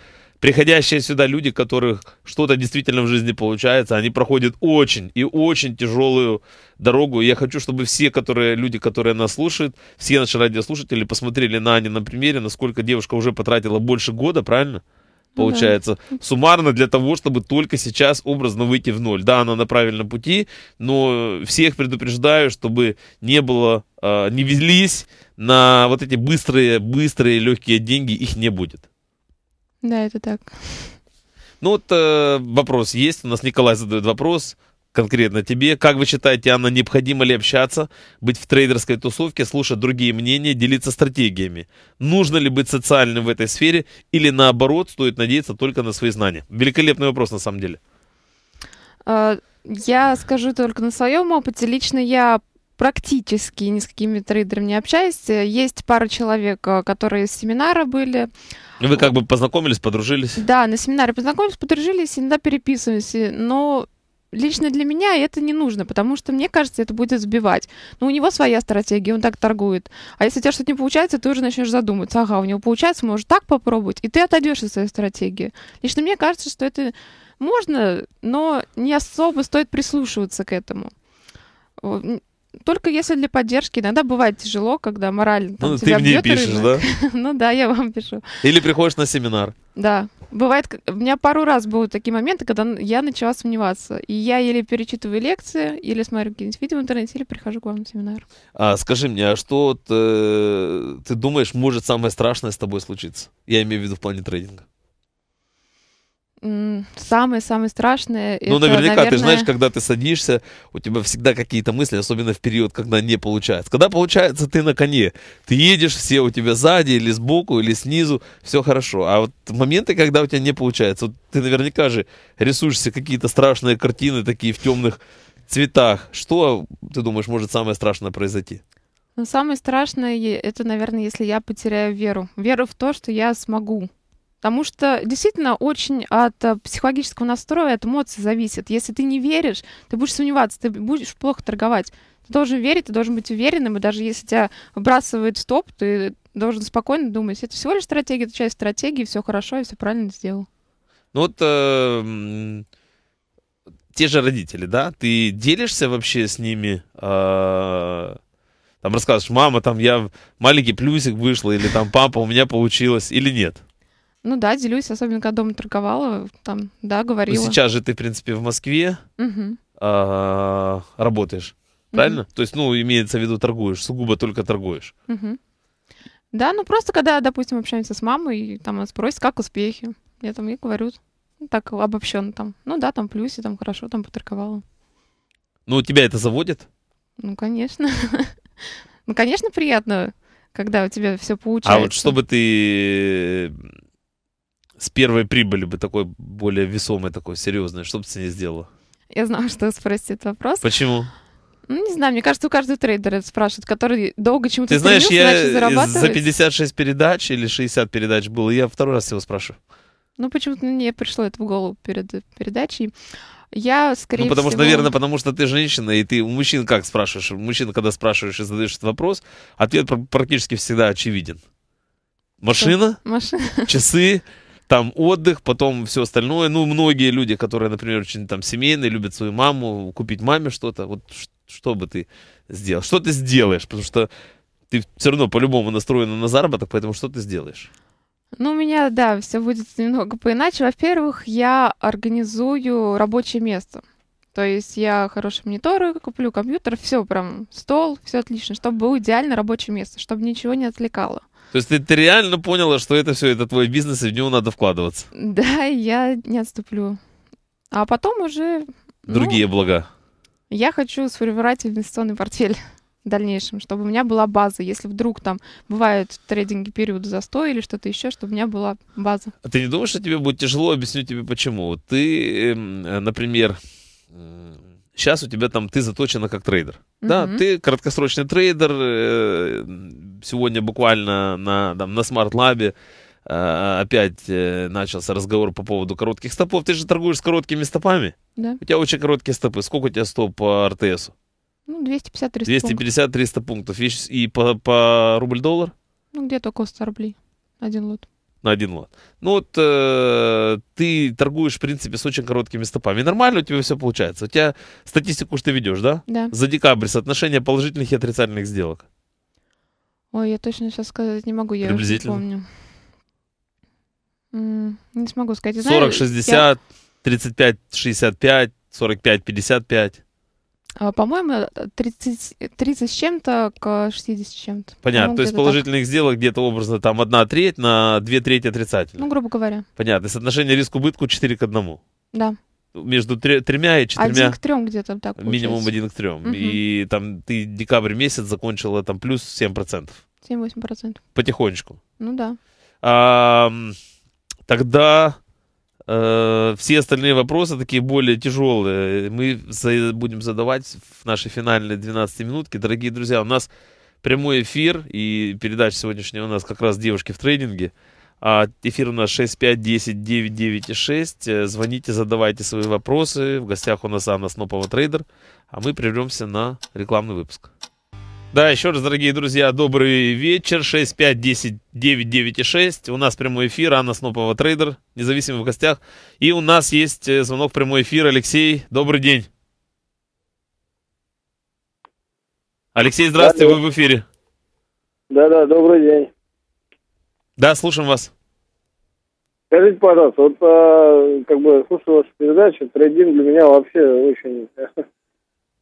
приходящие сюда люди, которых что-то действительно в жизни получается, они проходят очень и очень тяжелую дорогу. я хочу, чтобы все которые, люди, которые нас слушают, все наши радиослушатели посмотрели на Ане на примере, насколько девушка уже потратила больше года, правильно? Ну получается, да. суммарно для того, чтобы только сейчас образно выйти в ноль. Да, она на правильном пути, но всех предупреждаю, чтобы не было, э, не везлись на вот эти быстрые, быстрые, легкие деньги, их не будет. Да, это так. Ну вот э, вопрос есть, у нас Николай задает вопрос конкретно тебе. Как вы считаете, Анна, необходимо ли общаться, быть в трейдерской тусовке, слушать другие мнения, делиться стратегиями? Нужно ли быть социальным в этой сфере или наоборот стоит надеяться только на свои знания? Великолепный вопрос на самом деле. А, я скажу только на своем опыте. Лично я практически ни с какими трейдерами не общаюсь. Есть пара человек, а, которые с семинара были. Вы как бы познакомились, подружились? Да, на семинаре познакомились, подружились, иногда переписывались. Но лично для меня это не нужно, потому что, мне кажется, это будет сбивать. Но ну, у него своя стратегия, он так торгует. А если у тебя что-то не получается, ты уже начнешь задумываться, ага, у него получается, может так попробовать, и ты отойдешь от своей стратегии. Лично мне кажется, что это можно, но не особо стоит прислушиваться к этому только если для поддержки. Иногда бывает тяжело, когда морально там, ну, тебя ты мне бьет пишешь, рынок. да? ну да, я вам пишу. Или приходишь на семинар. Да. Бывает, у меня пару раз были такие моменты, когда я начала сомневаться. И я или перечитываю лекции, или смотрю какие-нибудь видео в интернете, или прихожу к вам на семинар. А скажи мне, а что ты, э, ты думаешь, может самое страшное с тобой случиться? Я имею в виду в плане трейдинга самое-самое страшное. Ну, это, наверняка, наверное... ты знаешь, когда ты садишься, у тебя всегда какие-то мысли, особенно в период, когда не получается. Когда получается, ты на коне. Ты едешь, все у тебя сзади, или сбоку, или снизу, все хорошо. А вот моменты, когда у тебя не получается, вот ты наверняка же рисуешься какие-то страшные картины, такие в темных цветах. Что, ты думаешь, может самое страшное произойти? Ну, самое страшное, это, наверное, если я потеряю веру. Веру в то, что я смогу. Потому что действительно очень от э, психологического настроя, от эмоций зависит. Если ты не веришь, ты будешь сомневаться, ты будешь плохо торговать. Ты должен верить, ты должен быть уверенным, и даже если тебя выбрасывает стоп, ты должен спокойно думать, это всего лишь стратегия, это часть стратегии, все хорошо, я все правильно сделал. Ну вот э, те же родители, да? Ты делишься вообще с ними? Э, там рассказываешь мама, там я маленький плюсик вышла, или там папа, у меня получилось, или нет? Ну да, делюсь, особенно когда дома торговала, там, да, говорила. Ну, сейчас же ты, в принципе, в Москве а, работаешь, правильно? То есть, ну, имеется в виду, торгуешь, сугубо только торгуешь. Да, ну просто когда, допустим, общаемся с мамой, и там она спросит, как успехи. Я там ей говорю, ну, так обобщенно там. Ну да, там плюсы, там хорошо, там поторговала. Ну, тебя это заводит? Ну, конечно. ну, конечно, приятно, когда у тебя все получается. А вот чтобы ты с первой прибыли бы такой более весомой, такой серьезной, что бы ты с ней сделала? Я знала, что спросит вопрос. Почему? Ну, не знаю, мне кажется, у каждого трейдера спрашивают, который долго чему-то Ты знаешь, я зарабатывать. за 56 передач или 60 передач был, я второй раз его спрашиваю. Ну, почему-то мне пришло это в голову перед передачей. Я, скорее Ну, потому всего... что, наверное, потому что ты женщина, и ты у мужчин как спрашиваешь? Мужчина, когда спрашиваешь и задаешь этот вопрос, ответ практически всегда очевиден. Машина? Машина. Часы, там отдых, потом все остальное. Ну, многие люди, которые, например, очень там семейные, любят свою маму, купить маме что-то, вот что бы ты сделал? Что ты сделаешь? Потому что ты все равно по-любому настроена на заработок, поэтому что ты сделаешь? Ну, у меня, да, все будет немного поиначе. Во-первых, я организую рабочее место. То есть я хорошие мониторы куплю, компьютер, все прям, стол, все отлично, чтобы было идеально рабочее место, чтобы ничего не отвлекало. То есть ты, ты реально поняла, что это все, это твой бизнес, и в него надо вкладываться. Да, я не отступлю. А потом уже... Ну, Другие ну, блага. Я хочу сформировать инвестиционный портфель в дальнейшем, чтобы у меня была база. Если вдруг там бывают трейдинги периода застой или что-то еще, чтобы у меня была база. А ты не думаешь, что тебе будет тяжело? Объясню тебе почему. Ты, эм, например, сейчас у тебя там ты заточена как трейдер. Mm-hmm. Да, ты краткосрочный трейдер, э, сегодня буквально на, там, на Smart лабе э, опять э, начался разговор по поводу коротких стопов. Ты же торгуешь с короткими стопами. Да. У тебя очень короткие стопы. Сколько у тебя стоп по РТС? Ну, 250-300 пунктов. 250-300 пунктов. И по, по рубль-доллар? Ну, где-то около 100 рублей. Один лот на один лот. Ну вот э, ты торгуешь, в принципе, с очень короткими стопами. нормально у тебя все получается. У тебя статистику что ты ведешь, да? Да. За декабрь соотношение положительных и отрицательных сделок. Ой, я точно сейчас сказать не могу, я уже не помню. М -м, не смогу сказать. 40-60, я... 35-65, 45-55. А, по-моему, 30, 30 с чем-то к 60 с чем-то. Понятно. Ну, то есть положительных так. сделок где-то образно там одна треть на две трети отрицательно. Ну, грубо говоря. Понятно. соотношение риск-убытку 4 к 1. Да. Между тремя и четырьмя. Один к трем где-то так получается. Минимум один к трем. Угу. И там ты декабрь месяц закончила там плюс 7%. 7-8%. Потихонечку. Ну да. А, тогда Э, все остальные вопросы такие более тяжелые. Э, мы будем задавать в нашей финальной 12 минутке. Дорогие друзья, у нас прямой эфир и передача сегодняшняя у нас как раз девушки в трейдинге. А эфир у нас 6510 996. Э, звоните, задавайте свои вопросы. В гостях у нас Анна Снопова трейдер. А мы прервемся на рекламный выпуск. Да, еще раз, дорогие друзья, добрый вечер. и 6. У нас прямой эфир. Анна Снопова, трейдер, независимый в гостях. И у нас есть э, звонок прямой эфир. Алексей, добрый день. Алексей, здравствуйте, да, вы в эфире. Да, да, добрый день. Да, слушаем вас. Скажите, пожалуйста, вот а, как бы слушаю вашу передачу, трейдинг для меня вообще очень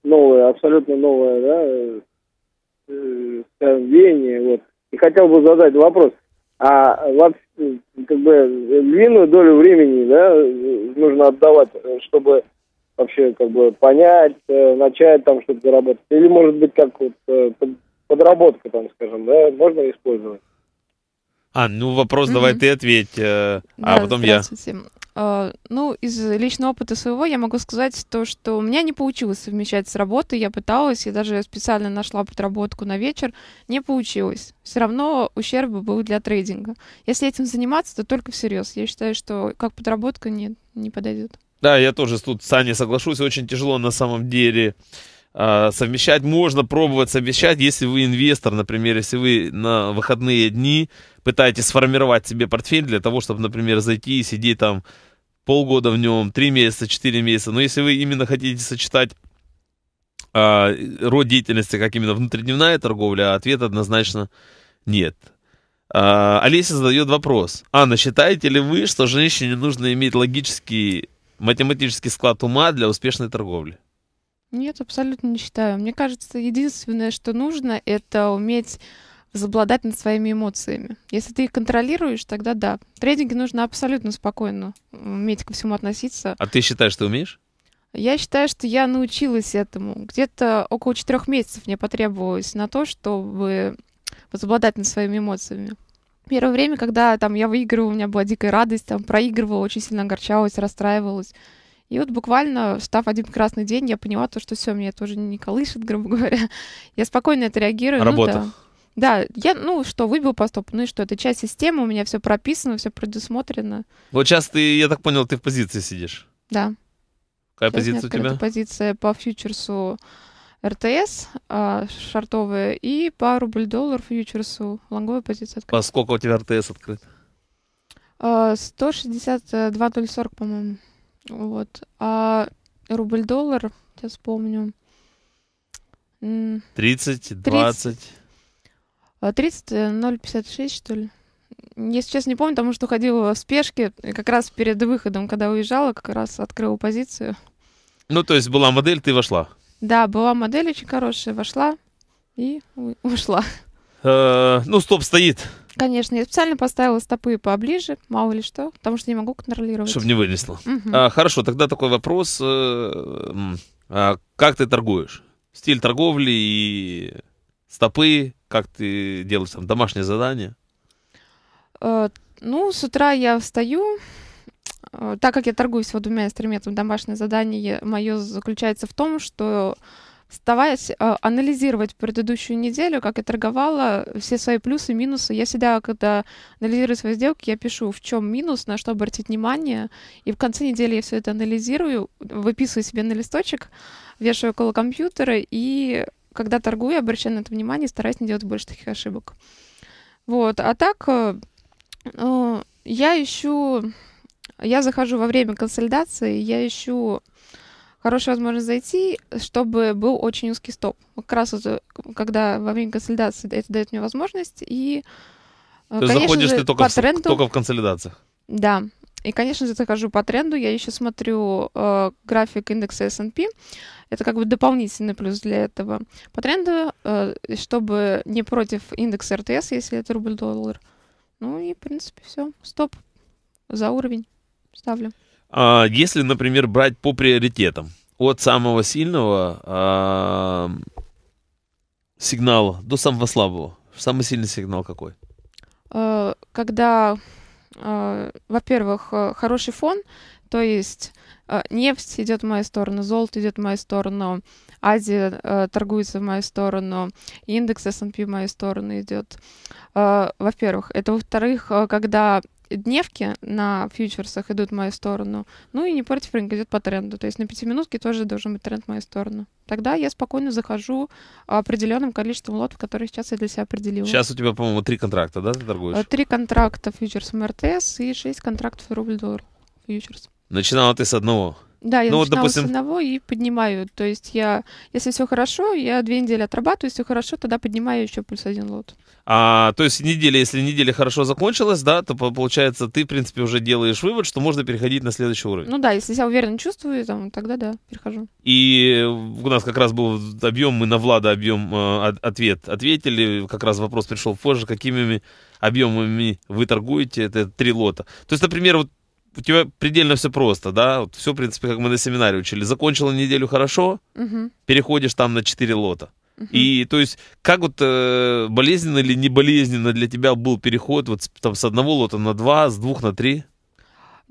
новая, абсолютно новая, да, э, Э, веяние. Вот. И хотел бы задать вопрос. А вообще, э, как бы, длинную долю времени, да, нужно отдавать, э, чтобы вообще, как бы, понять, начать там что-то заработать? Или, может быть, как вот подработка там, скажем, да, можно использовать? А, ну вопрос mm-hmm. давай ты ответь, э, а да, а потом я. А, ну, из личного опыта своего я могу сказать то, что у меня не получилось совмещать с работой. Я пыталась, я даже специально нашла подработку на вечер. Не получилось. Все равно ущерб был для трейдинга. Если этим заниматься, то только всерьез. Я считаю, что как подработка нет, не подойдет. Да, я тоже тут с Саней соглашусь. Очень тяжело на самом деле а, совмещать можно, пробовать совмещать, если вы инвестор, например, если вы на выходные дни пытаетесь сформировать себе портфель для того, чтобы, например, зайти и сидеть там полгода в нем, три месяца, четыре месяца. Но если вы именно хотите сочетать а, род деятельности, как именно внутридневная торговля, а ответ однозначно нет. А, Олеся задает вопрос. Анна, считаете ли вы, что женщине нужно иметь логический, математический склад ума для успешной торговли? Нет, абсолютно не считаю. Мне кажется, единственное, что нужно, это уметь возобладать над своими эмоциями. Если ты их контролируешь, тогда да. Трейдинги нужно абсолютно спокойно уметь ко всему относиться. А ты считаешь, что умеешь? Я считаю, что я научилась этому. Где-то около четырех месяцев мне потребовалось на то, чтобы возобладать над своими эмоциями. Первое время, когда там я выигрывала, у меня была дикая радость, там проигрывала, очень сильно огорчалась, расстраивалась. И вот буквально, став один красный день, я поняла то, что все, меня тоже не колышет, грубо говоря. Я спокойно это реагирую. Работа. Ну, да. Да, я, ну что, выбил поступ, ну и что, это часть системы, у меня все прописано, все предусмотрено. Вот сейчас ты, я так понял, ты в позиции сидишь. Да. Какая сейчас позиция у, у тебя? позиция по фьючерсу РТС а, шартовая и по рубль-доллар фьючерсу лонговая позиция открыта. А сколько у тебя РТС открыт? 162,040, а, по-моему. Вот. А рубль-доллар, сейчас вспомню. 30, 20. 30, 0,56, что ли. Я сейчас не помню, потому что ходила в спешке. Как раз перед выходом, когда уезжала, как раз открыла позицию. Ну, то есть была модель, ты вошла? Да, была модель очень хорошая, вошла и ушла. Э -э ну, стоп стоит. Конечно, я специально поставила стопы поближе, мало ли что, потому что не могу контролировать. Чтобы не вынесло. Угу. А, хорошо, тогда такой вопрос. Э, а, как ты торгуешь? Стиль торговли и стопы, как ты делаешь там домашнее задание? А, э, ну, с утра я встаю, э, так как я торгуюсь вот двумя инструментами домашнее задание, мое заключается в том, что стараясь э, анализировать предыдущую неделю, как я торговала, все свои плюсы, минусы. Я всегда, когда анализирую свои сделки, я пишу, в чем минус, на что обратить внимание. И в конце недели я все это анализирую, выписываю себе на листочек, вешаю около компьютера, и когда торгую, обращаю на это внимание стараюсь не делать больше таких ошибок. Вот, а так э, э, я ищу, я захожу во время консолидации, я ищу хорошая возможность зайти, чтобы был очень узкий стоп. Как раз вот, э, когда во время консолидации это дает мне возможность. И, э, То есть заходишь же, ты только, по в, тренду, только в консолидациях? Да. И, конечно же, захожу по тренду. Я еще смотрю э, график индекса S&P. Это как бы дополнительный плюс для этого. По тренду, э, чтобы не против индекса РТС, если это рубль-доллар. Ну и, в принципе, все. Стоп. За уровень ставлю. А, если, например, брать по приоритетам, от самого сильного а, сигнала до самого слабого, самый сильный сигнал какой? Э, когда, э, во-первых, э, хороший фон, то есть нефть идет в мою сторону, золото идет в мою сторону, Азия э, торгуется в мою сторону, индекс S&P в мою сторону идет. Э, во-первых, это во-вторых, когда дневки на фьючерсах идут в мою сторону. Ну и не против рынка идет по тренду. То есть на пятиминутке тоже должен быть тренд в мою сторону. Тогда я спокойно захожу определенным количеством лотов, которые сейчас я для себя определила. Сейчас у тебя, по-моему, три контракта, да, ты торгуешь? Э, три контракта фьючерс МРТС и шесть контрактов рубль-доллар фьючерс. Начинала ты с одного. Да, я ну, начинала допустим... с одного и поднимаю. То есть я, если все хорошо, я две недели отрабатываю, если хорошо, тогда поднимаю еще плюс один лот. А, то есть неделя, если неделя хорошо закончилась, да, то получается ты, в принципе, уже делаешь вывод, что можно переходить на следующий уровень. Ну да, если себя уверенно чувствую, там, тогда да, перехожу. И у нас как раз был объем, мы на Влада объем э, ответ ответили, как раз вопрос пришел позже, какими объемами вы торгуете, это три лота. То есть, например, вот у тебя предельно все просто, да? Вот все, в принципе, как мы на семинаре учили. Закончила неделю хорошо, угу. переходишь там на 4 лота. Угу. И то есть, как вот э, болезненно или не болезненно для тебя был переход вот там с одного лота на два, с двух на три?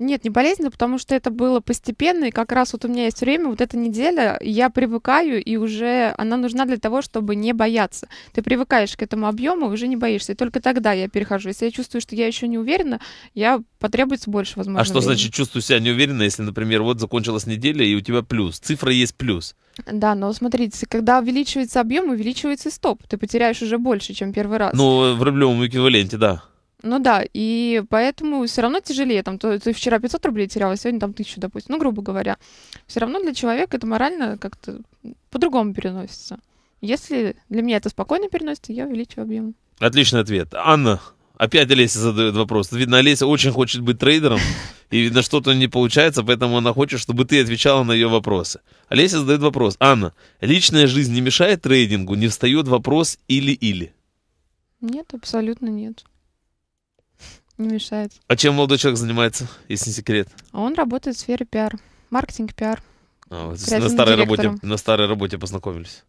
Нет, не болезненно, потому что это было постепенно, и как раз вот у меня есть время, вот эта неделя, я привыкаю, и уже она нужна для того, чтобы не бояться. Ты привыкаешь к этому объему, уже не боишься, и только тогда я перехожу. Если я чувствую, что я еще не уверена, я потребуется больше возможностей. А что времени. значит чувствую себя неуверенно, если, например, вот закончилась неделя, и у тебя плюс, цифра есть плюс? Да, но смотрите, когда увеличивается объем, увеличивается и стоп, ты потеряешь уже больше, чем первый раз. Ну, в рублевом эквиваленте, да. Ну да, и поэтому все равно тяжелее. Там, то, ты вчера 500 рублей теряла, сегодня там 1000, допустим. Ну, грубо говоря. Все равно для человека это морально как-то по-другому переносится. Если для меня это спокойно переносится, я увеличу объем. Отличный ответ. Анна, опять Олеся задает вопрос. Видно, Олеся очень хочет быть трейдером, и видно, что-то не получается, поэтому она хочет, чтобы ты отвечала на ее вопросы. Олеся задает вопрос. Анна, личная жизнь не мешает трейдингу? Не встает вопрос или-или? Нет, абсолютно нет не мешает. А чем молодой человек занимается, если не секрет? А он работает в сфере пиар, маркетинг, пиар. А, на старой работе, на старой работе познакомились?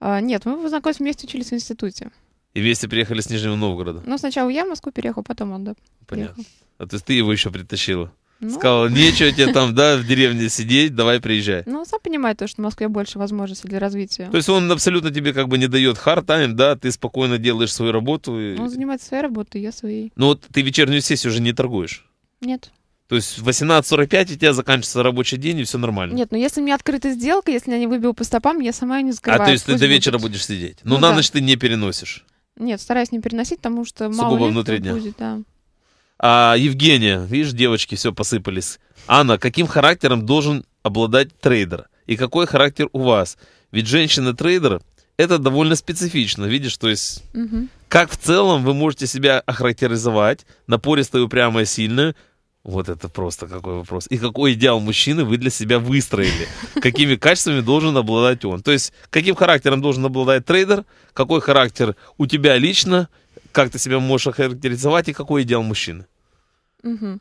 А, нет, мы познакомились вместе, учились в институте. И вместе переехали с Нижнего Новгорода? Ну, сначала я в Москву переехал, потом он, да. Понятно. Переехал. А то есть ты его еще притащила? Ну. Сказал, нечего тебе там, да, в деревне сидеть, давай приезжай. Ну, сам понимает то, что в Москве больше возможностей для развития. То есть он абсолютно тебе как бы не дает hard time, да, ты спокойно делаешь свою работу. И... Он занимается своей работой, я своей. Ну вот ты вечернюю сессию уже не торгуешь? Нет. То есть в 18.45 у тебя заканчивается рабочий день, и все нормально. Нет, ну если у меня открыта сделка, если я не выбил по стопам, я сама ее не закрываю. А то есть ты до вечера будет. будешь сидеть? Ну, ну на да. ночь ты не переносишь? Нет, стараюсь не переносить, потому что Сугубо мало внутри дня. будет, да. А, Евгения, видишь, девочки все посыпались. Анна, каким характером должен обладать трейдер? И какой характер у вас? Ведь женщина-трейдер это довольно специфично, видишь, то есть угу. как в целом вы можете себя охарактеризовать, напористую, упрямая, сильную, вот это просто какой вопрос. И какой идеал мужчины вы для себя выстроили? Какими качествами должен обладать он? То есть, каким характером должен обладать трейдер? Какой характер у тебя лично? как ты себя можешь охарактеризовать и какой идеал мужчины? Угу.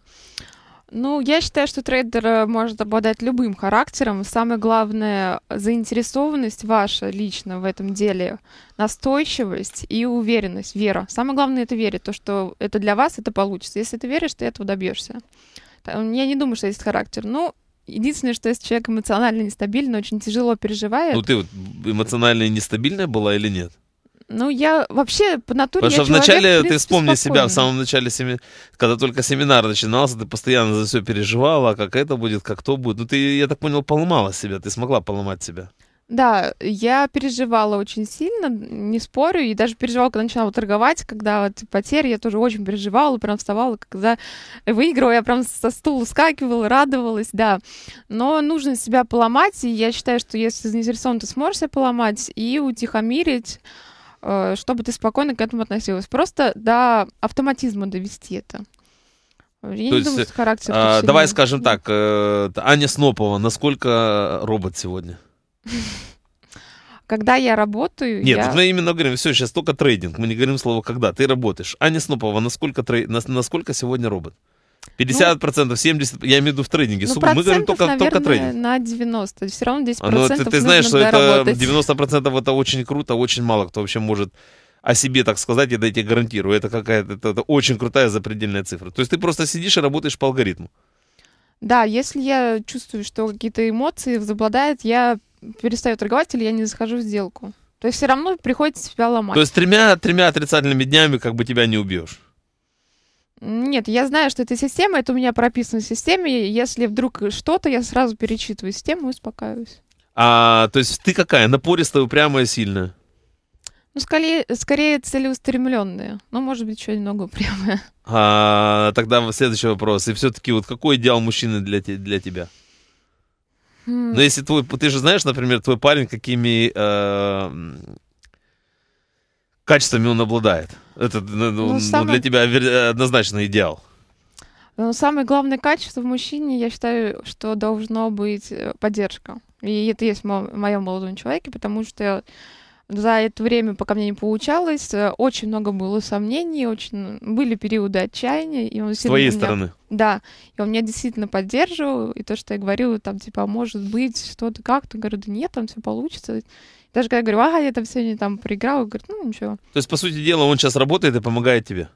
Ну, я считаю, что трейдер может обладать любым характером. Самое главное — заинтересованность ваша лично в этом деле, настойчивость и уверенность, вера. Самое главное — это верить, то, что это для вас, это получится. Если ты веришь, ты этого добьешься. Я не думаю, что есть характер. Ну, единственное, что если человек эмоционально нестабильный, очень тяжело переживает... Ну, ты вот эмоционально нестабильная была или нет? Ну, я вообще по натуре... Потому что вначале человек, ты вспомни спокойный. себя, в самом начале, семи... когда только семинар начинался, ты постоянно за все переживала, как это будет, как то будет. Ну, ты, я так понял, поломала себя, ты смогла поломать себя. Да, я переживала очень сильно, не спорю, и даже переживала, когда начинала торговать, когда вот потери, я тоже очень переживала, прям вставала, когда выиграла, я прям со стула скакивала, радовалась, да. Но нужно себя поломать, и я считаю, что если заинтересован, ты сможешь себя поломать и утихомирить, Э, чтобы ты спокойно к этому относилась. Просто до автоматизма довести это. Я То не есть, думаю, характер. А, давай скажем так, э, Аня Снопова, насколько робот сегодня? Когда я работаю, Нет, я... мы именно говорим, все, сейчас только трейдинг, мы не говорим слово «когда», ты работаешь. Аня Снопова, насколько, трей... насколько сегодня робот? 50%, ну, 70%, я имею в виду в трейдинге. Ну, Мы говорим только, наверное, только трейдинг. на 90%. Все равно 10% а, ну, процентов ты, ты знаешь, что это 90% это очень круто, очень мало кто вообще может о себе, так сказать, я тебе гарантирую. Это какая-то это, это очень крутая запредельная цифра. То есть ты просто сидишь и работаешь по алгоритму. Да, если я чувствую, что какие-то эмоции возобладают, я перестаю торговать или я не захожу в сделку. То есть все равно приходится себя ломать. То есть тремя, тремя отрицательными днями как бы тебя не убьешь. Нет, я знаю, что это система, это у меня прописано в системе. Если вдруг что-то, я сразу перечитываю систему и успокаиваюсь. А, то есть ты какая? Напористая, упрямая, сильная? Ну, скорее, скорее целеустремленные. Ну, может быть, что-нибудь немного упрямые. А, тогда следующий вопрос. И все-таки вот какой идеал мужчины для, для тебя? Mm. Ну, если твой... Ты же знаешь, например, твой парень, какими э, качествами он обладает? Это ну, ну, ну, ну самый... для тебя однозначно идеал. Ну самое главное качество в мужчине, я считаю, что должно быть э, поддержка. И это есть в моем молодом человеке, потому что за это время, пока мне не получалось, э, очень много было сомнений, очень были периоды отчаяния. И он С твоей меня... стороны? Да. И он меня действительно поддерживал. И то, что я говорила, там, типа, «А может быть, что-то как-то. Говорю, да нет, там все получится. Даже когда я говорю, ага, я там сегодня там проиграл, он говорит, ну ничего. То есть, по сути дела, он сейчас работает и помогает тебе?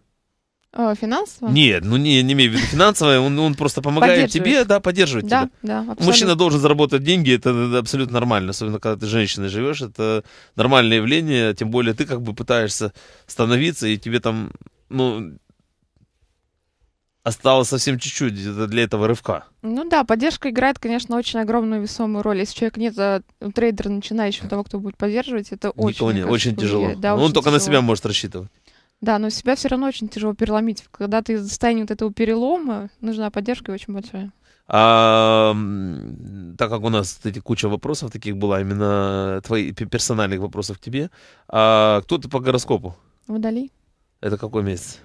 О, э, финансово? Нет, ну не, не имею в виду финансовое, он, он просто помогает тебе, да, поддерживает да, тебя. Да, абсолютно. Мужчина должен заработать деньги, это абсолютно нормально, особенно когда ты женщиной живешь, это нормальное явление, тем более ты как бы пытаешься становиться, и тебе там, ну, осталось совсем чуть-чуть для этого рывка. Ну да, поддержка играет, конечно, очень огромную весомую роль. Если человек нет а трейдера начинающего, того, кто будет поддерживать, это Никого очень... Нет, очень будет. тяжело. Да, ну, очень он только тяжело. на себя может рассчитывать. Да, но себя все равно очень тяжело переломить. Когда ты в состоянии вот этого перелома, нужна поддержка очень большая. А, так как у нас, кстати, куча вопросов таких была, именно твои персональных вопросов к тебе. А, кто ты по гороскопу? Водолей. Это какой месяц?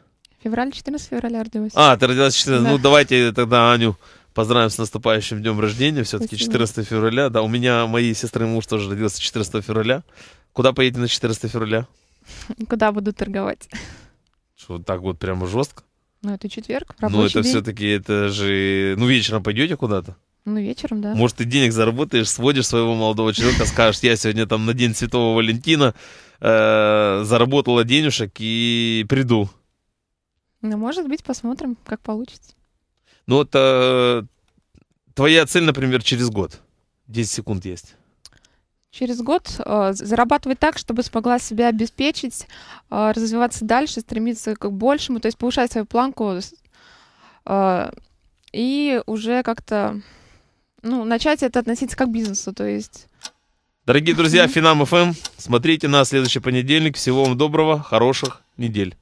Февраль, 14 февраля родилась. А, ты родилась 14. Ну, да. Ну, давайте тогда Аню поздравим с наступающим днем рождения. Все-таки 14 февраля. Да, у меня, мои сестры муж тоже родился 14 февраля. Куда поедете на 14 февраля? Куда буду торговать? Что, так вот прямо жестко? Ну, это четверг, Ну, это все-таки, это же... Ну, вечером пойдете куда-то? Ну, вечером, да. Может, ты денег заработаешь, сводишь своего молодого человека, скажешь, я сегодня там на День Святого Валентина э, заработала денежек и приду. Ну, может быть, посмотрим, как получится. Ну, вот э, твоя цель, например, через год. 10 секунд есть. Через год э, зарабатывать так, чтобы смогла себя обеспечить, э, развиваться дальше, стремиться к большему, то есть повышать свою планку э, и уже как-то ну, начать это относиться как к бизнесу, то есть... Дорогие друзья, Финам ФМ, эм, смотрите нас следующий понедельник. Всего вам доброго, хороших недель.